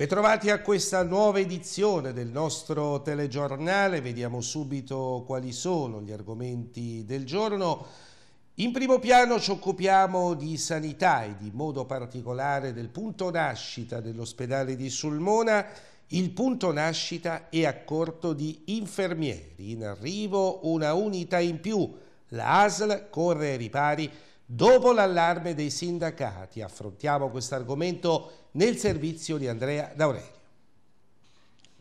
Bentrovati a questa nuova edizione del nostro telegiornale, vediamo subito quali sono gli argomenti del giorno. In primo piano ci occupiamo di sanità e di modo particolare del punto nascita dell'ospedale di Sulmona. Il punto nascita è a corto di infermieri, in arrivo una unità in più. La ASL corre ai ripari Dopo l'allarme dei sindacati affrontiamo questo argomento nel servizio di Andrea D'Aurelio.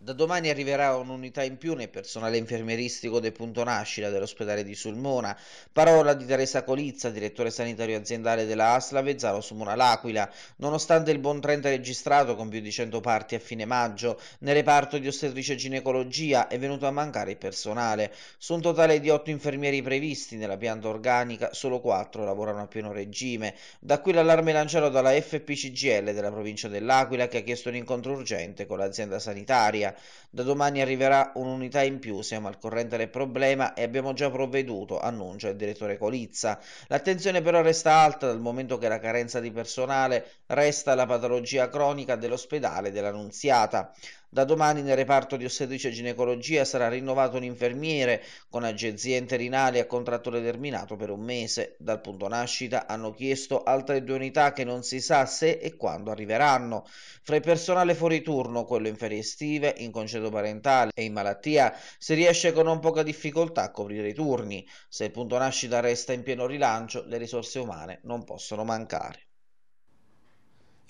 Da domani arriverà un'unità in più nel personale infermieristico del punto nascita dell'ospedale di Sulmona. Parola di Teresa Colizza, direttore sanitario aziendale della ASLA Vezzaro Sulmona L'Aquila. Nonostante il buon trend registrato con più di 100 parti a fine maggio, nel reparto di ostetrice ginecologia è venuto a mancare il personale. Su un totale di 8 infermieri previsti nella pianta organica, solo 4 lavorano a pieno regime. Da qui l'allarme lanciato dalla FPCGL della provincia dell'Aquila che ha chiesto un incontro urgente con l'azienda sanitaria. Italia. Da domani arriverà un'unità in più, siamo al corrente del problema e abbiamo già provveduto, annuncia il direttore Colizza. L'attenzione però resta alta dal momento che la carenza di personale resta la patologia cronica dell'ospedale dell'Annunziata. Da domani nel reparto di ostetricia ginecologia sarà rinnovato un infermiere con agenzia interinale a contratto determinato per un mese. Dal punto nascita hanno chiesto altre due unità che non si sa se e quando arriveranno. Fra il personale fuori turno, quello in ferie estive, in concedo parentale e in malattia, si riesce con non poca difficoltà a coprire i turni. Se il punto nascita resta in pieno rilancio, le risorse umane non possono mancare.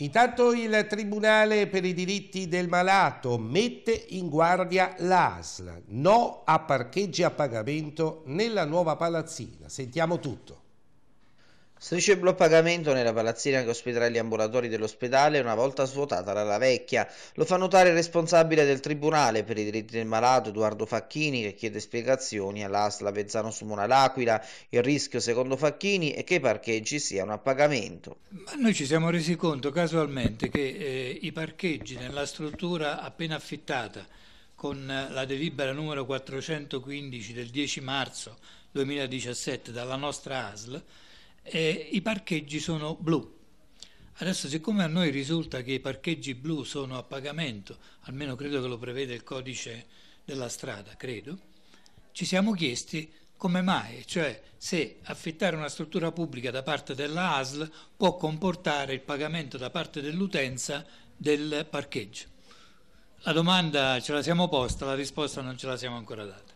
Intanto il Tribunale per i diritti del malato mette in guardia l'ASL, no a parcheggi a pagamento nella nuova palazzina. Sentiamo tutto. Strisce blu a pagamento nella palazzina che ospiterà gli ambulatori dell'ospedale una volta svuotata la vecchia. Lo fa notare il responsabile del Tribunale per i diritti del malato, Edoardo Facchini, che chiede spiegazioni all'Asla Vezzano Sumona L'Aquila. Il rischio, secondo Facchini, è che i parcheggi siano a pagamento. Ma noi ci siamo resi conto casualmente che eh, i parcheggi nella struttura appena affittata con eh, la delibera numero 415 del 10 marzo 2017 dalla nostra ASL eh, i parcheggi sono blu. Adesso siccome a noi risulta che i parcheggi blu sono a pagamento, almeno credo che lo prevede il codice della strada, credo, ci siamo chiesti come mai, cioè se affittare una struttura pubblica da parte della ASL può comportare il pagamento da parte dell'utenza del parcheggio. La domanda ce la siamo posta, la risposta non ce la siamo ancora data.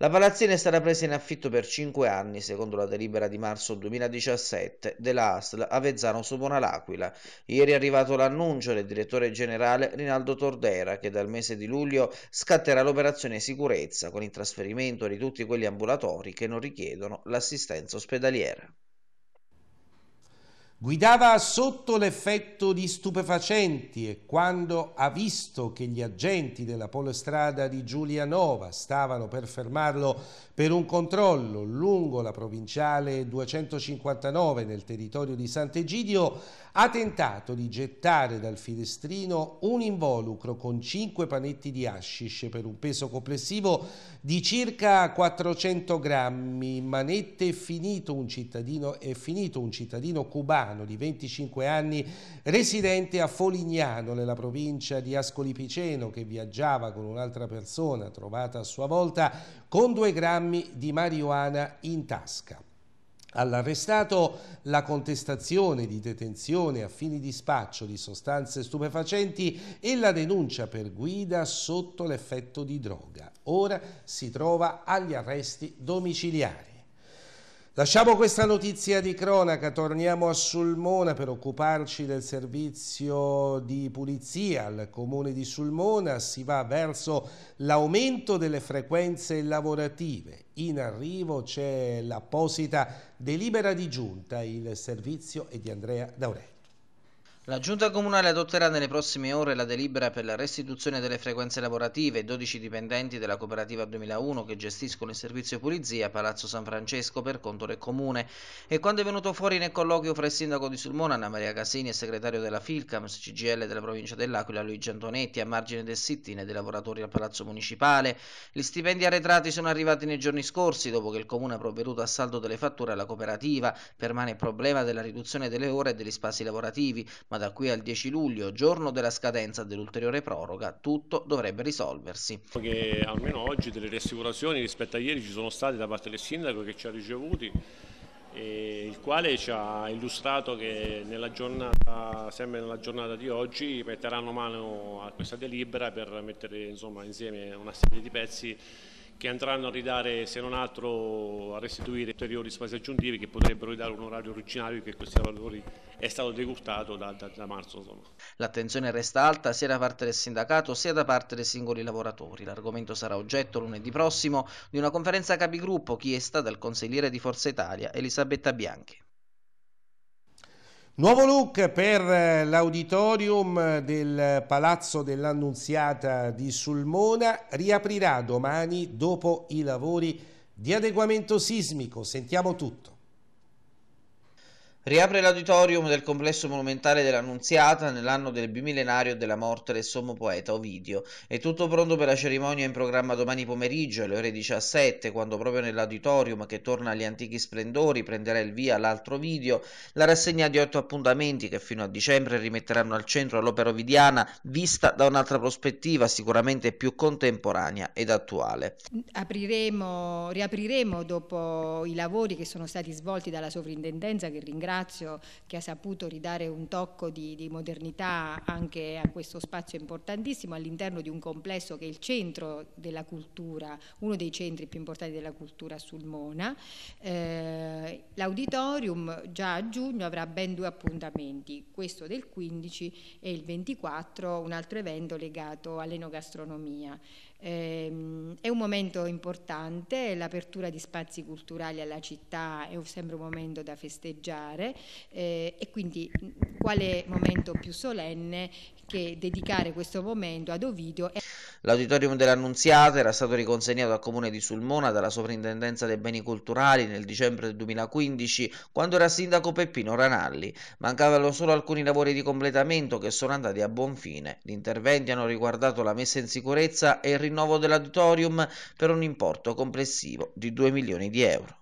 La palazzina è stata presa in affitto per 5 anni, secondo la delibera di marzo 2017 della ASL Avezzano Subona L'Aquila. Ieri è arrivato l'annuncio del direttore generale Rinaldo Tordera che dal mese di luglio scatterà l'operazione sicurezza con il trasferimento di tutti quegli ambulatori che non richiedono l'assistenza ospedaliera. Guidava sotto l'effetto di stupefacenti e quando ha visto che gli agenti della polostrada di Giulianova stavano per fermarlo per un controllo lungo la provinciale 259 nel territorio di Sant'Egidio, ha tentato di gettare dal finestrino un involucro con cinque panetti di hashish per un peso complessivo di circa 400 grammi. Manette finito un cittadino, è finito un cittadino cubano Milano di 25 anni, residente a Folignano nella provincia di Ascoli Piceno che viaggiava con un'altra persona trovata a sua volta con due grammi di marijuana in tasca. All'arrestato la contestazione di detenzione a fini di spaccio di sostanze stupefacenti e la denuncia per guida sotto l'effetto di droga. Ora si trova agli arresti domiciliari. Lasciamo questa notizia di cronaca, torniamo a Sulmona per occuparci del servizio di pulizia al comune di Sulmona. Si va verso l'aumento delle frequenze lavorative. In arrivo c'è l'apposita delibera di giunta. Il servizio è di Andrea D'Aurelli. La Giunta Comunale adotterà nelle prossime ore la delibera per la restituzione delle frequenze lavorative ai 12 dipendenti della Cooperativa 2001 che gestiscono il servizio pulizia a Palazzo San Francesco per conto del Comune. E quando è venuto fuori nel colloquio fra il sindaco di Sulmona, Anna Maria Casini, e segretario della FILCAMS, CGL della provincia dell'Aquila, Luigi Antonetti, a margine del sit-in dei lavoratori al Palazzo Municipale, gli stipendi arretrati sono arrivati nei giorni scorsi dopo che il Comune ha provveduto a saldo delle fatture alla Cooperativa. Permane il problema della riduzione delle ore e degli spazi lavorativi, ma da qui al 10 luglio, giorno della scadenza dell'ulteriore proroga, tutto dovrebbe risolversi. Che almeno oggi delle rassicurazioni rispetto a ieri ci sono state da parte del sindaco che ci ha ricevuti il quale ci ha illustrato che nella giornata, sempre nella giornata di oggi metteranno mano a questa delibera per mettere insomma, insieme una serie di pezzi che andranno a ridare, se non altro, a restituire ulteriori spazi aggiuntivi che potrebbero ridare un orario originario che questi valori è stato decurtato da, da, da marzo. L'attenzione resta alta sia da parte del sindacato sia da parte dei singoli lavoratori. L'argomento sarà oggetto lunedì prossimo di una conferenza capigruppo chiesta dal consigliere di Forza Italia Elisabetta Bianchi. Nuovo look per eh, l'auditorium del Palazzo dell'Annunziata di Sulmona riaprirà domani dopo i lavori di adeguamento sismico. Sentiamo tutto. Riapre l'auditorium del complesso monumentale dell'Annunziata nell'anno del bimillenario della morte del sommo poeta Ovidio. È tutto pronto per la cerimonia in programma domani pomeriggio alle ore 17, quando proprio nell'auditorium che torna agli antichi splendori prenderà il via l'altro video, la rassegna di otto appuntamenti che fino a dicembre rimetteranno al centro l'opera ovidiana vista da un'altra prospettiva sicuramente più contemporanea ed attuale. Apriremo, riapriremo dopo i lavori che sono stati svolti dalla sovrintendenza che ringrazio spazio che ha saputo ridare un tocco di, di modernità anche a questo spazio importantissimo all'interno di un complesso che è il centro della cultura, uno dei centri più importanti della cultura sul Mona. Eh, l'auditorium già a giugno avrà ben due appuntamenti, questo del 15 e il 24, un altro evento legato all'enogastronomia. Eh, è un momento importante, l'apertura di spazi culturali alla città è sempre un momento da festeggiare eh, e quindi mm, quale momento più solenne che dedicare questo momento ad Ovidio. È... L'auditorium dell'Annunziata era stato riconsegnato al comune di Sulmona dalla Sovrintendenza dei Beni Culturali nel dicembre del 2015 quando era sindaco Peppino Ranalli. Mancavano solo alcuni lavori di completamento che sono andati a buon fine. Gli interventi hanno riguardato la messa in sicurezza e il rinnovo dell'auditorium per un importo complessivo di 2 milioni di euro.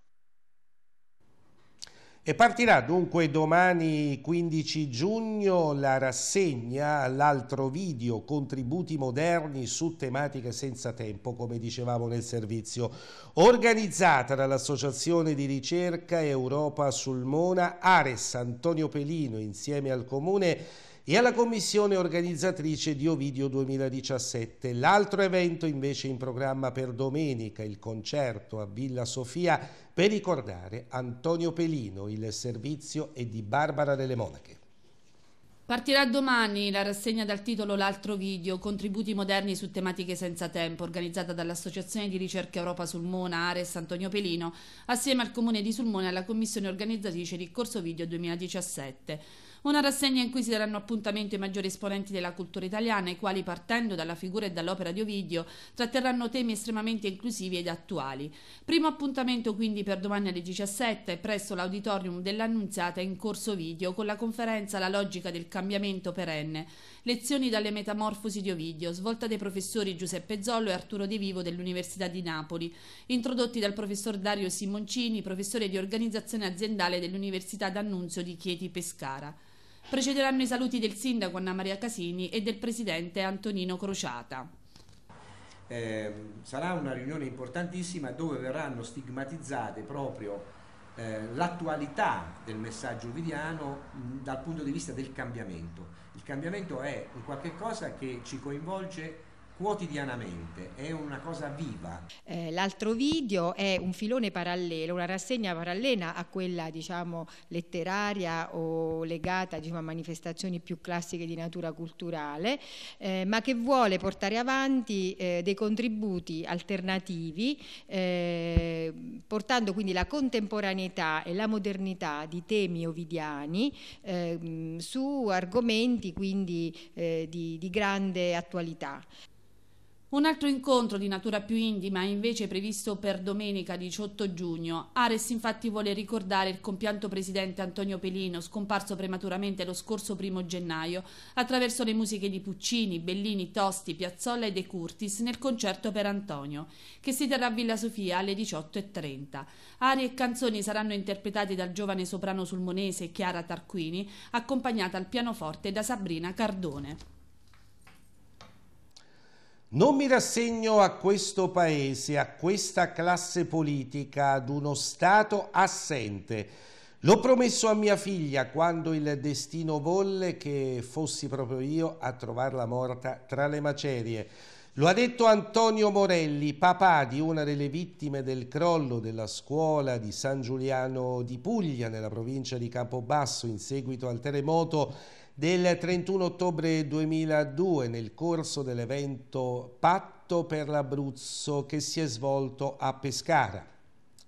E partirà dunque domani 15 giugno la rassegna, l'altro video, contributi moderni su tematiche senza tempo, come dicevamo nel servizio, organizzata dall'Associazione di ricerca Europa sul Mona, Ares Antonio Pelino insieme al Comune e alla commissione organizzatrice di Ovidio 2017. L'altro evento invece in programma per domenica, il concerto a Villa Sofia per ricordare Antonio Pelino, il servizio è di Barbara delle Monache. Partirà domani la rassegna dal titolo L'altro video, contributi moderni su tematiche senza tempo, organizzata dall'Associazione di ricerca Europa Sulmona Ares Antonio Pelino, assieme al Comune di Sulmona e alla commissione organizzatrice di Corso Video 2017. Una rassegna in cui si daranno appuntamento i maggiori esponenti della cultura italiana, i quali partendo dalla figura e dall'opera di Ovidio tratterranno temi estremamente inclusivi ed attuali. Primo appuntamento quindi per domani alle 17 presso l'auditorium dell'Annunziata in corso video con la conferenza La logica del cambiamento perenne Lezioni dalle Metamorfosi di Ovidio, svolta dai professori Giuseppe Zollo e Arturo De Vivo dell'Università di Napoli, introdotti dal professor Dario Simoncini, professore di organizzazione aziendale dell'Università d'Annunzio di Chieti Pescara. Precederanno i saluti del sindaco Anna Maria Casini e del presidente Antonino Crociata. Eh, sarà una riunione importantissima dove verranno stigmatizzate proprio eh, l'attualità del messaggio ovidiano dal punto di vista del cambiamento. Il cambiamento è un qualche cosa che ci coinvolge quotidianamente, è una cosa viva. Eh, l'altro video è un filone parallelo, una rassegna parallela a quella diciamo, letteraria o legata diciamo, a manifestazioni più classiche di natura culturale, eh, ma che vuole portare avanti eh, dei contributi alternativi, eh, portando quindi la contemporaneità e la modernità di temi ovidiani ehm, su argomenti quindi eh, di, di grande attualità. Un altro incontro di natura più intima è invece previsto per domenica 18 giugno. Ares infatti vuole ricordare il compianto presidente Antonio Pelino, scomparso prematuramente lo scorso primo gennaio, attraverso le musiche di Puccini, Bellini, Tosti, Piazzolla e De Curtis nel concerto per Antonio, che si terrà a Villa Sofia alle 18.30. Arie e canzoni saranno interpretate dal giovane soprano sulmonese Chiara Tarquini, accompagnata al pianoforte da Sabrina Cardone. Non mi rassegno a questo paese, a questa classe politica, ad uno Stato assente. L'ho promesso a mia figlia quando il destino volle che fossi proprio io a trovarla morta tra le macerie. Lo ha detto Antonio Morelli, papà di una delle vittime del crollo della scuola di San Giuliano di Puglia, nella provincia di Campobasso, in seguito al terremoto del 31 ottobre 2002 nel corso dell'evento Patto per l'Abruzzo che si è svolto a Pescara.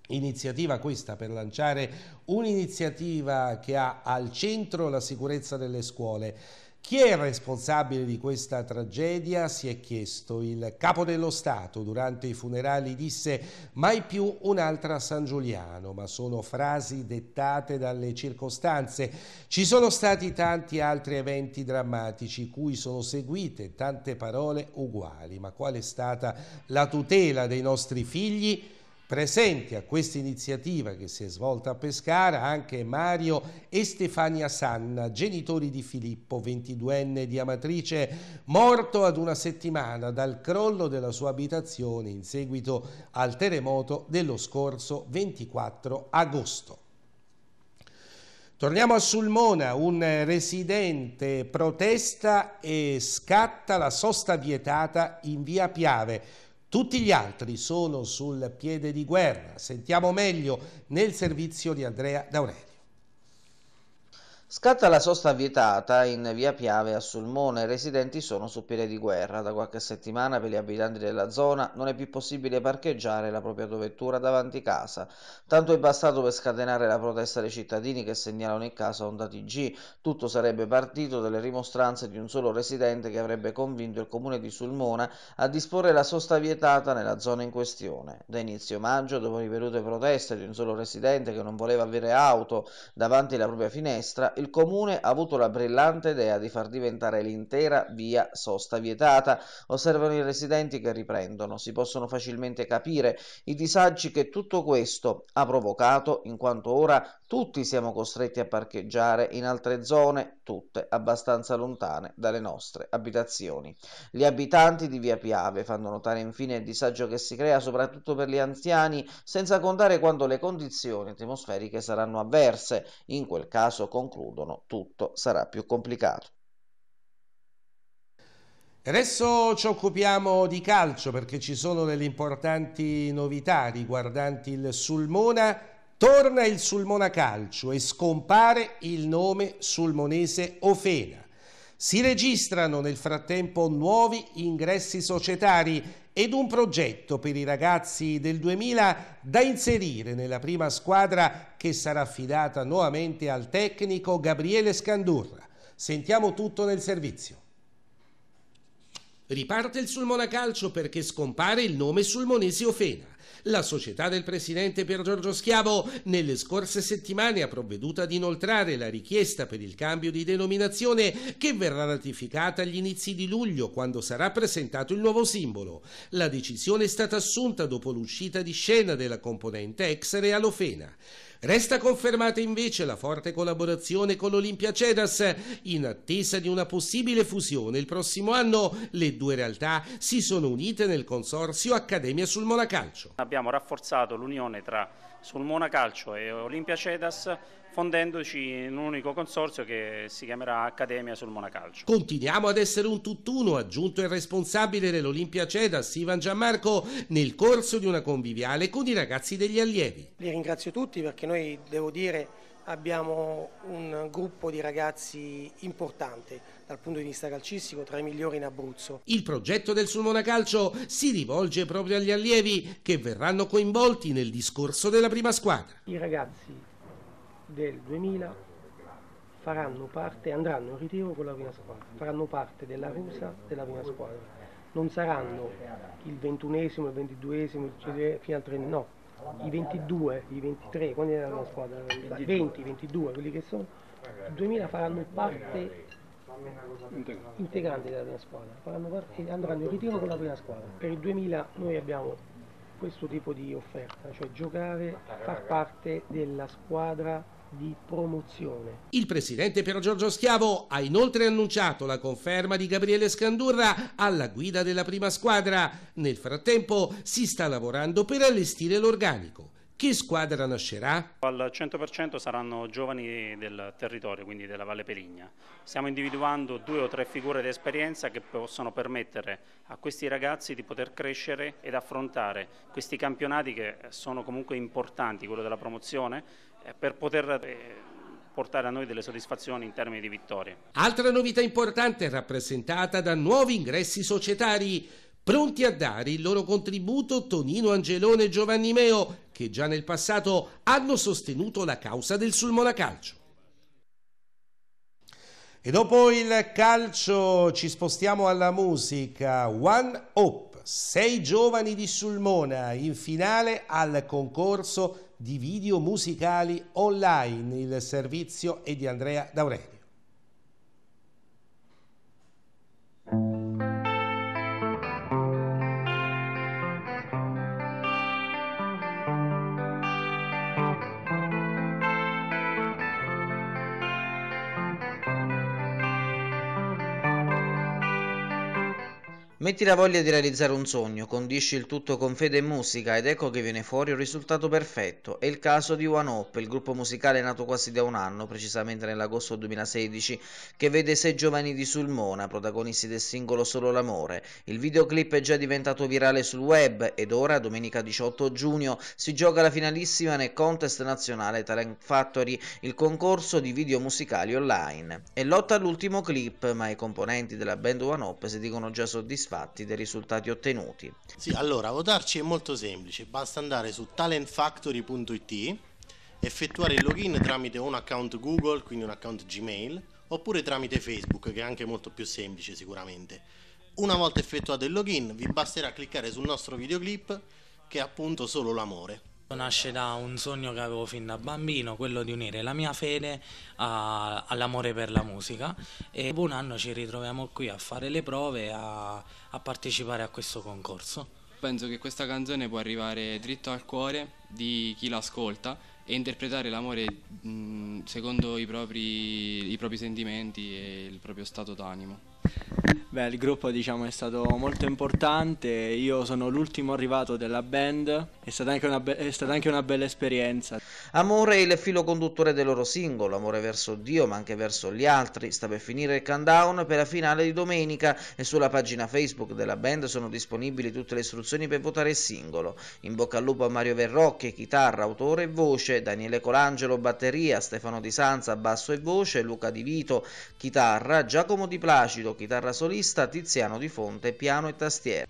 Iniziativa questa per lanciare un'iniziativa che ha al centro la sicurezza delle scuole. Chi è responsabile di questa tragedia? Si è chiesto. Il capo dello Stato durante i funerali disse mai più un'altra a San Giuliano, ma sono frasi dettate dalle circostanze. Ci sono stati tanti altri eventi drammatici cui sono seguite tante parole uguali, ma qual è stata la tutela dei nostri figli? Presenti a questa iniziativa che si è svolta a Pescara anche Mario e Stefania Sanna, genitori di Filippo, 22enne di Amatrice, morto ad una settimana dal crollo della sua abitazione in seguito al terremoto dello scorso 24 agosto. Torniamo a Sulmona, un residente protesta e scatta la sosta vietata in via Piave. Tutti gli altri sono sul piede di guerra. Sentiamo meglio nel servizio di Andrea D'Aurelio. Scatta la sosta vietata in via Piave a Sulmona, i residenti sono su piede di guerra. Da qualche settimana per gli abitanti della zona non è più possibile parcheggiare la propria autovettura davanti casa. Tanto è bastato per scatenare la protesta dei cittadini che segnalano il caso a Onda TG. Tutto sarebbe partito dalle rimostranze di un solo residente che avrebbe convinto il comune di Sulmona a disporre la sosta vietata nella zona in questione. Da inizio maggio, dopo ripetute proteste di un solo residente che non voleva avere auto davanti alla propria finestra, il comune ha avuto la brillante idea di far diventare l'intera via sosta vietata, osservano i residenti che riprendono. Si possono facilmente capire i disagi che tutto questo ha provocato, in quanto ora tutti siamo costretti a parcheggiare in altre zone, tutte abbastanza lontane dalle nostre abitazioni. Gli abitanti di Via Piave fanno notare infine il disagio che si crea soprattutto per gli anziani, senza contare quando le condizioni atmosferiche saranno avverse. In quel caso, concludono, tutto sarà più complicato. Adesso ci occupiamo di calcio perché ci sono delle importanti novità riguardanti il Sulmona Torna il Sulmona Calcio e scompare il nome sulmonese Ofena. Si registrano nel frattempo nuovi ingressi societari ed un progetto per i ragazzi del 2000 da inserire nella prima squadra che sarà affidata nuovamente al tecnico Gabriele Scandurra. Sentiamo tutto nel servizio. Riparte il Sulmona Calcio perché scompare il nome sulmonese Ofena. La società del presidente Pier Giorgio Schiavo nelle scorse settimane ha provveduto ad inoltrare la richiesta per il cambio di denominazione che verrà ratificata agli inizi di luglio quando sarà presentato il nuovo simbolo. La decisione è stata assunta dopo l'uscita di scena della componente ex Realofena. Resta confermata invece la forte collaborazione con l'Olimpia Cedas. In attesa di una possibile fusione il prossimo anno, le due realtà si sono unite nel consorzio Accademia sul Monacalcio. Abbiamo rafforzato l'unione tra sul Mona Calcio e Olimpia Cedas fondendoci in un unico consorzio che si chiamerà Accademia sul Mona Calcio. Continuiamo ad essere un tutt'uno, aggiunto il responsabile dell'Olimpia Cedas, Ivan Gianmarco, nel corso di una conviviale con i ragazzi degli allievi. Li ringrazio tutti perché noi, devo dire, abbiamo un gruppo di ragazzi importante dal punto di vista calcistico tra i migliori in Abruzzo. Il progetto del Sulmona Calcio si rivolge proprio agli allievi che verranno coinvolti nel discorso della prima squadra. I ragazzi del 2000 faranno parte, andranno in ritiro con la prima squadra, faranno parte della rusa della prima squadra. Non saranno il ventunesimo, il ventiduesimo, fino al trentesimo, no, i 22, i 23, quanti erano la squadra? 20, 22, quelli che sono, il 2000 faranno parte integranti, della prima squadra. andranno in ritiro con la prima squadra. Per il 2000 noi abbiamo questo tipo di offerta, cioè giocare, far parte della squadra di promozione. Il presidente Piero Giorgio Schiavo ha inoltre annunciato la conferma di Gabriele Scandurra alla guida della prima squadra. Nel frattempo si sta lavorando per allestire l'organico. Chi squadra nascerà? Al 100% saranno giovani del territorio, quindi della Valle Peligna. Stiamo individuando due o tre figure di esperienza che possono permettere a questi ragazzi di poter crescere ed affrontare questi campionati che sono comunque importanti, quello della promozione, eh, per poter eh, portare a noi delle soddisfazioni in termini di vittorie. Altra novità importante rappresentata da nuovi ingressi societari. Pronti a dare il loro contributo Tonino Angelone e Giovanni Meo, che già nel passato hanno sostenuto la causa del Sulmona Calcio. E dopo il calcio ci spostiamo alla musica. One Up, sei giovani di Sulmona in finale al concorso di video musicali online. Il servizio è di Andrea D'Aurelio. Metti la voglia di realizzare un sogno, condisci il tutto con fede e musica ed ecco che viene fuori un risultato perfetto. È il caso di One Up, il gruppo musicale nato quasi da un anno, precisamente nell'agosto 2016, che vede sei giovani di Sulmona, protagonisti del singolo Solo l'amore. Il videoclip è già diventato virale sul web ed ora, domenica 18 giugno, si gioca la finalissima nel contest nazionale Talent Factory, il concorso di video musicali online. È lotta all'ultimo clip, ma i componenti della band One Up si dicono già soddisfatti soddisfatti dei risultati ottenuti. Sì, allora, votarci è molto semplice, basta andare su talentfactory.it, effettuare il login tramite un account Google, quindi un account Gmail, oppure tramite Facebook, che è anche molto più semplice sicuramente. Una volta effettuato il login vi basterà cliccare sul nostro videoclip che è appunto solo l'amore nasce da un sogno che avevo fin da bambino, quello di unire la mia fede all'amore per la musica e dopo un anno ci ritroviamo qui a fare le prove a, a partecipare a questo concorso. Penso che questa canzone può arrivare dritto al cuore di chi l'ascolta e interpretare l'amore secondo i propri, i propri sentimenti e il proprio stato d'animo. Beh, il gruppo diciamo, è stato molto importante, io sono l'ultimo arrivato della band, è stata, be- è stata, anche una bella esperienza. Amore è il filo conduttore del loro singolo, amore verso Dio ma anche verso gli altri, sta per finire il countdown per la finale di domenica e sulla pagina Facebook della band sono disponibili tutte le istruzioni per votare il singolo. In bocca al lupo a Mario Verrocchi, chitarra, autore e voce, Daniele Colangelo, batteria, Stefano Di Sanza, basso e voce, Luca Di Vito, chitarra, Giacomo Di Placido, Aceto, chitarra solista, Tiziano Di Fonte, piano e tastiera.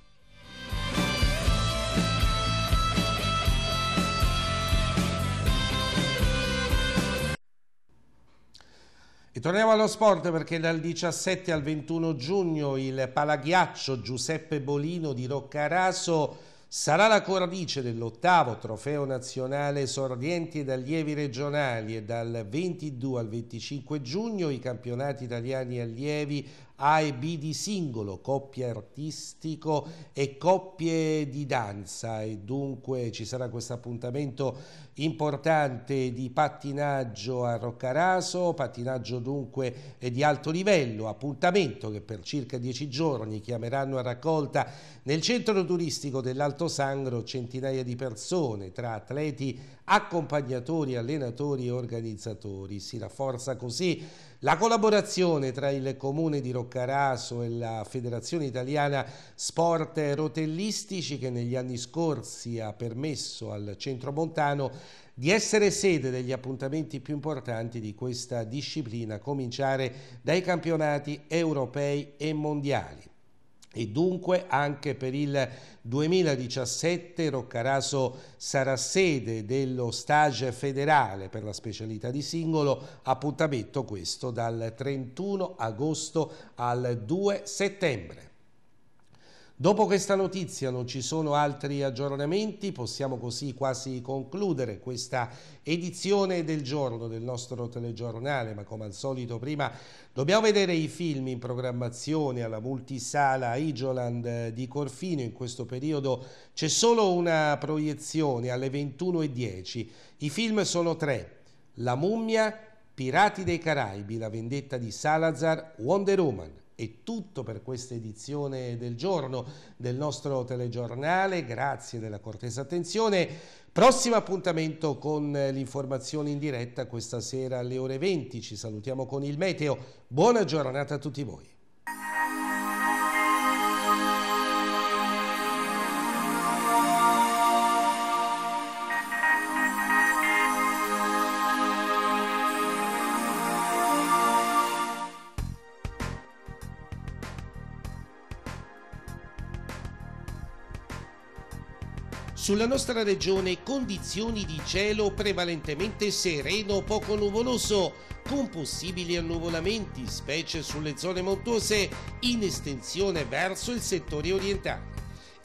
E torniamo allo sport perché dal 17 al 21 giugno il palaghiaccio Giuseppe Bolino di Roccaraso sarà la cornice dell'ottavo trofeo nazionale sordienti ed allievi regionali e dal 22 al 25 giugno i campionati italiani allievi a e B di singolo, coppie artistico e coppie di danza e dunque ci sarà questo appuntamento importante di pattinaggio a Roccaraso, pattinaggio dunque eh, di alto livello, appuntamento che per circa dieci giorni chiameranno a raccolta nel centro turistico dell'Alto Sangro centinaia di persone tra atleti, accompagnatori, allenatori e organizzatori. Si rafforza così la collaborazione tra il comune di Roccaraso e la Federazione Italiana Sport Rotellistici che negli anni scorsi ha permesso al centro montano di essere sede degli appuntamenti più importanti di questa disciplina, a cominciare dai campionati europei e mondiali. E dunque anche per il 2017 Roccaraso sarà sede dello stage federale per la specialità di singolo, appuntamento questo dal 31 agosto al 2 settembre. Dopo questa notizia non ci sono altri aggiornamenti, possiamo così quasi concludere questa edizione del giorno del nostro telegiornale, ma come al solito prima dobbiamo vedere i film in programmazione alla multisala Igoland eh, di Corfino, in questo periodo c'è solo una proiezione alle 21.10, i film sono tre, La mummia, Pirati dei Caraibi, La vendetta di Salazar, Wonder Woman è tutto per questa edizione del giorno del nostro telegiornale, grazie della cortesa attenzione. Prossimo appuntamento con l'informazione in diretta questa sera alle ore 20. Ci salutiamo con il meteo. Buona giornata a tutti voi. Sulla nostra regione condizioni di cielo prevalentemente sereno poco nuvoloso, con possibili annuvolamenti, specie sulle zone montuose, in estensione verso il settore orientale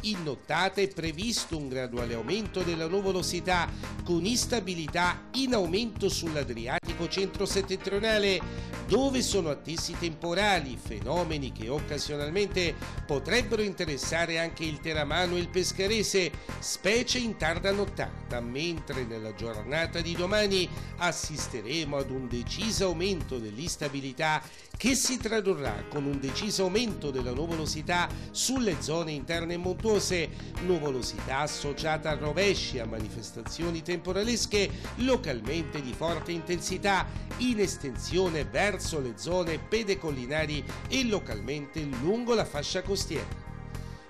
in nottata è previsto un graduale aumento della nuvolosità con instabilità in aumento sull'Adriatico centro-settentrionale dove sono attesi temporali, fenomeni che occasionalmente potrebbero interessare anche il Teramano e il Pescarese, specie in tarda nottata, mentre nella giornata di domani assisteremo ad un deciso aumento dell'instabilità che si tradurrà con un deciso aumento della nuvolosità sulle zone interne e montuose, nuvolosità associata a rovesci, a manifestazioni temporalesche localmente di forte intensità in estensione verso le zone pedecollinari e localmente lungo la fascia costiera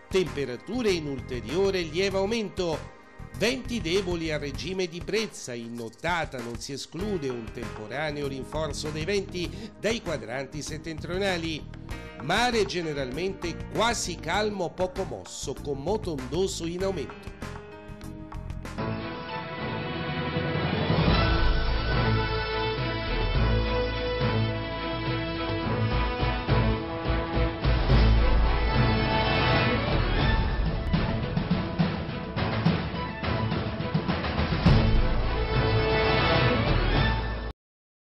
temperature in ulteriore lieve aumento Venti deboli a regime di brezza, in nottata non si esclude un temporaneo rinforzo dei venti dai quadranti settentrionali. Mare generalmente quasi calmo, poco mosso, con moto ondoso in aumento.